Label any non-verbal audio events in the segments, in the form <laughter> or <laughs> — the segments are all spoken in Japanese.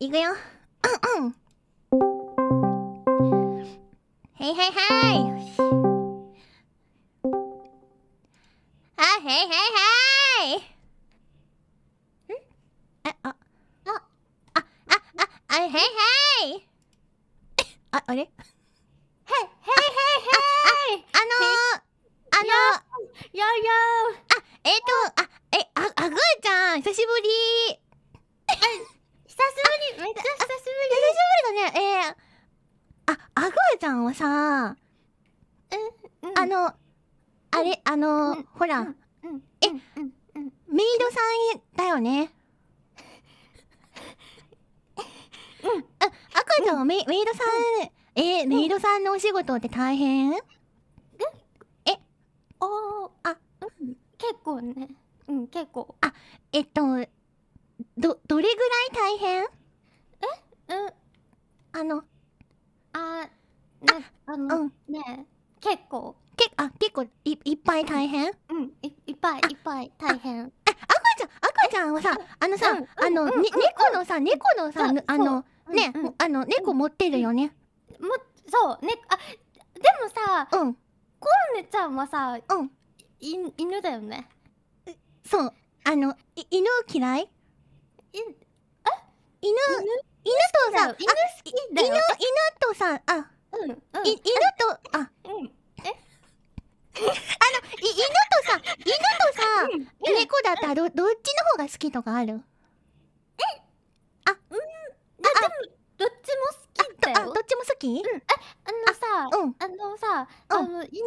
いくよ。うんうん。はいはいはい。あ、はいはいはい。んあ、あ、あ、あ、あ、あ、あ、はいはい。あ、あれはいはいはいはい。あのー、あのー、よよあ、えっ、ー、と、あ、え、あ、あぐーちゃん、久しぶり。ーちゃんはさ、うんあの、あれ、あの、うん、ほら、うんうん、え、メイドさんだよね。うん、あ、赤ちゃんはメ,、メイドさん、えメイドさんのお仕事って大変、えおあ、結構ね。うん、結構。あ、えっと、ど、どれぐらい大変えうん。あの、あの、うん、ね結構けあ結構いいっぱい大変うんいいっぱいいっぱい大変あ赤ちゃん赤ちゃんはさあのさ、あの、ね猫のさ猫のさあのね、あの猫持ってるよね、もそうねあでもさ、うん、コロネちゃんはさ、うん、い犬だよねそうあのい犬嫌いいえ犬犬とさ犬犬犬とさあ犬と、あ、うん。え <laughs> あの、い犬とさ、犬とさ、うん猫だったらど、どっちの方が好きとかあるえあ、うん。あ、でも、どっちも好きだよ。あ、どっちも好きうん。えあのさ、うん、あのさ、あの、犬、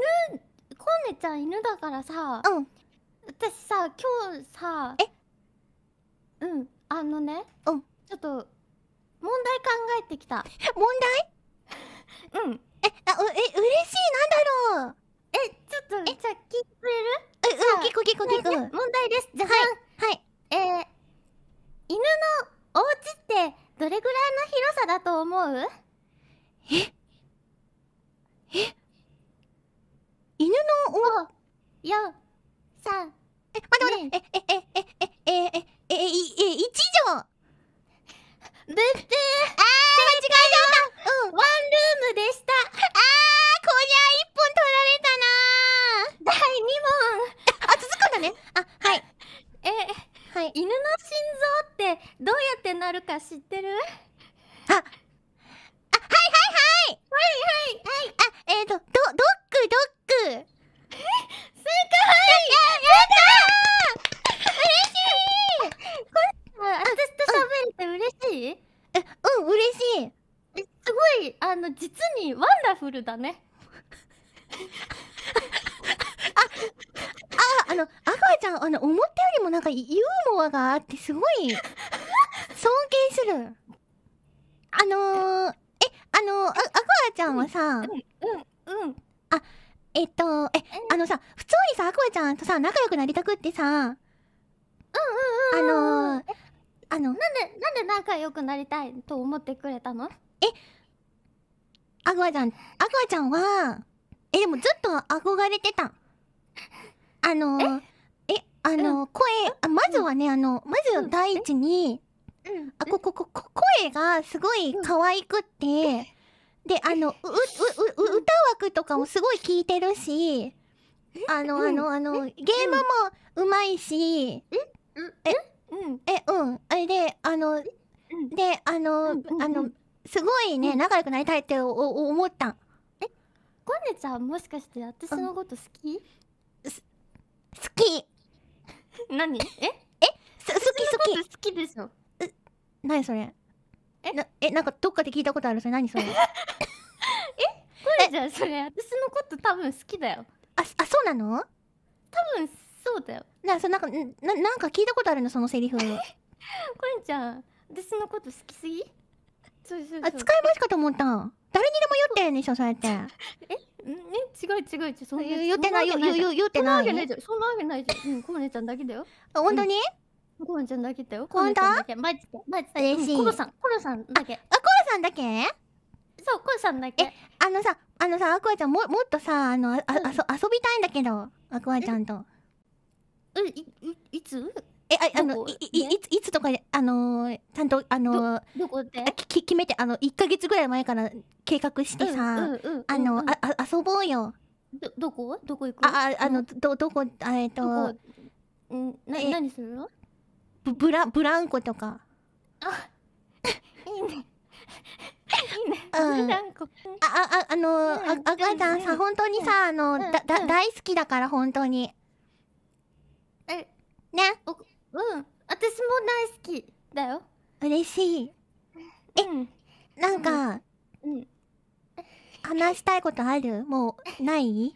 コーネちゃん犬だからさ、うん。私さ、今日さ、えうん、あのね、うん。ちょっと、問題考えてきた。<laughs> 問題うん。あ、う、え、嬉しい、なんだろうえ、ちょっと、え、じゃあ、聞いてくれるえ、うん、聞こ聞こ聞こ。問題です。じゃあ、はい。はい。えー、犬のお家って、どれぐらいの広さだと思うええ犬のお、いや、さ、え、待って待って、え、え、ね。あ、はい。え、はい、犬の心臓ってどうやってなるか知ってるあ、あ、はいはいはいはいはいはいあ、えっ、ー、と、ど、ドックドックえすごいや、やった嬉しいこん私と喋れて嬉しいえ、うん、嬉しいえ、すごい、あの、実にワンダフルだね。<laughs> あの、アファちゃん、あの、思ったよりもなんかユーモアがあってすごい、<laughs> 尊敬する。あのー、え、あのー、あ、アファちゃんはさ、うん、うん、うん。あ、えっと、え、あのさ、普通にさ、アクアちゃんとさ、仲良くなりたくってさ、うんうんうん。あのー、あの、なんで、なんで仲良くなりたいと思ってくれたのえ、アクアちゃん、アクアちゃんは、え、でもずっと憧れてた。あのー、えあのー、声あまずはねあのまず第一に、うん。あここここ声がすごい可愛くって、であのうううう歌枠とかもすごい聞いてるしあのあのあのゲームも上手いし、ええうんあれであのであのあのすごいね仲良くなりたいって思った。え、ゴネちゃんもしかして私のこと好き？好き <laughs> 何ええす好き好き好きでしょえ何それえなえなんかどっかで聞いたことあるそれ何それ <laughs> えこれじゃんそれ私のこと多分好きだよああそうなの多分そうだよなそなんかななんか聞いたことあるのそのセリフこれじゃん私のこと好きすぎそうそうあ使いますかと思った誰にでも言ってんでしょそうやって <laughs> えん違う違うそんな言ってない言ってないそんなわけないじゃんそんなわけないじゃうん、コロネちゃんだけだよ本当に、ん、コロネちゃんだけだよ本当マジでマジでん、コロさんコロさんだけあコロさんだけそうコロさんだけえあのさあのさアクアちゃんももっとさあのあ、あそ遊びたいんだけどアクアちゃんとえいいいつえ、あ、あの、い、い、いつとかで、あのー、ちゃんと、あのー、どこでき決めて、あの、1か月ぐらい前から計画してさ、あの、あ、あ、遊ぼうよ。ど、どこどこ行くあ、あの、ど、どこ、えっと、な、何するのブブラ、ブランコとか。あ、いいね。いいね。うん。あ、あ、あの、あ、あがちゃんさ、本当にさ、あの、だ、だ、大好きだから、本当に。え、ね。うん私も大好きだよ嬉しいえ、うん、なんか、うん、うん、話したいことあるもうない <laughs>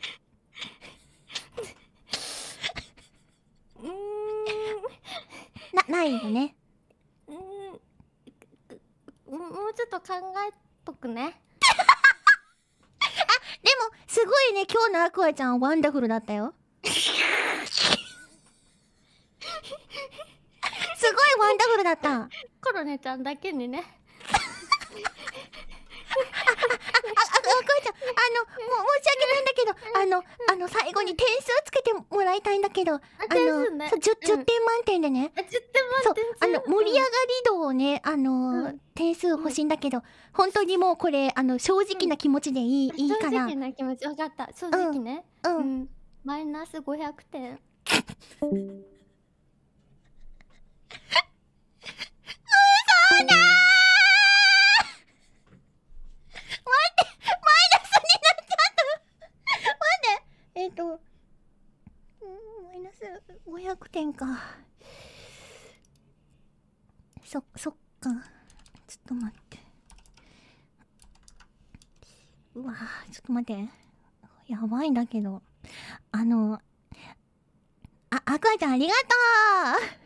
うんなないよねうんもうちょっと考えとくね <laughs> あでもすごいね今日のアクアちゃんはワンダフルだったよだったコロネちゃんだけにねあ、あ、あ、母ちゃん、あの、も、申し訳ないんだけど、あの、あの、最後に点数つけてもらいたいんだけど、あの、ね、そう、10、10点満点でね。うん、10点満点そう、あの、盛り上がり度をね、あの、うん、点数欲しいんだけど、本当にもうこれ、あの、正直な気持ちでいい、うん、いいかあ、正直な気持ち、わかった。正直ね。うん。マイナス500点。500点かそそっかちょっと待ってうわちょっと待ってやばいんだけどあのあ赤ちゃんありがとう